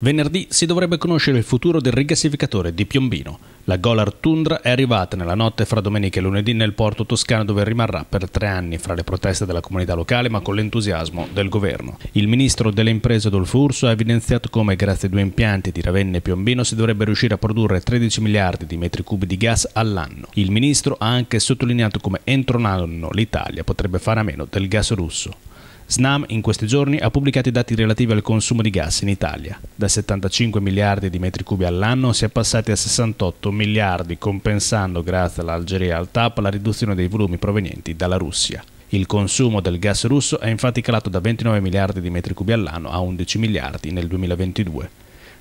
Venerdì si dovrebbe conoscere il futuro del rigassificatore di Piombino. La Golar Tundra è arrivata nella notte fra domenica e lunedì nel porto toscano dove rimarrà per tre anni fra le proteste della comunità locale ma con l'entusiasmo del governo. Il ministro delle imprese Adolfo Urso ha evidenziato come grazie ai due impianti di Ravenna e Piombino si dovrebbe riuscire a produrre 13 miliardi di metri cubi di gas all'anno. Il ministro ha anche sottolineato come entro un anno l'Italia potrebbe fare a meno del gas russo. Snam in questi giorni ha pubblicato i dati relativi al consumo di gas in Italia. Da 75 miliardi di metri cubi all'anno si è passati a 68 miliardi, compensando grazie all'Algeria al TAP la riduzione dei volumi provenienti dalla Russia. Il consumo del gas russo è infatti calato da 29 miliardi di metri cubi all'anno a 11 miliardi nel 2022.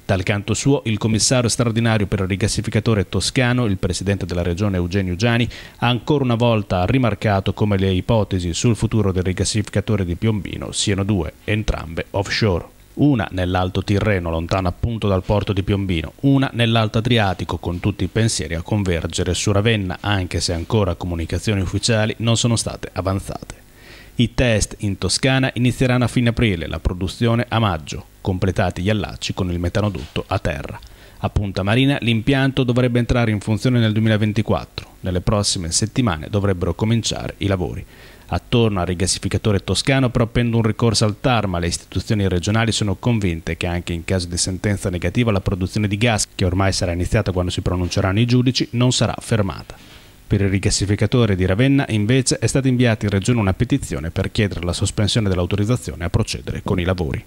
Dal canto suo, il commissario straordinario per il rigassificatore toscano, il presidente della regione Eugenio Giani, ancora una volta rimarcato come le ipotesi sul futuro del rigassificatore di Piombino siano due, entrambe offshore una nell'Alto Tirreno, lontana appunto dal porto di Piombino, una nell'Alto Adriatico, con tutti i pensieri a convergere su Ravenna, anche se ancora comunicazioni ufficiali non sono state avanzate. I test in Toscana inizieranno a fine aprile, la produzione a maggio, completati gli allacci con il metanodotto a terra. A Punta Marina l'impianto dovrebbe entrare in funzione nel 2024. Nelle prossime settimane dovrebbero cominciare i lavori. Attorno al rigassificatore toscano però pende un ricorso al TAR, ma le istituzioni regionali sono convinte che anche in caso di sentenza negativa la produzione di gas, che ormai sarà iniziata quando si pronunceranno i giudici, non sarà fermata. Per il rigassificatore di Ravenna invece è stata inviata in regione una petizione per chiedere la sospensione dell'autorizzazione a procedere con i lavori.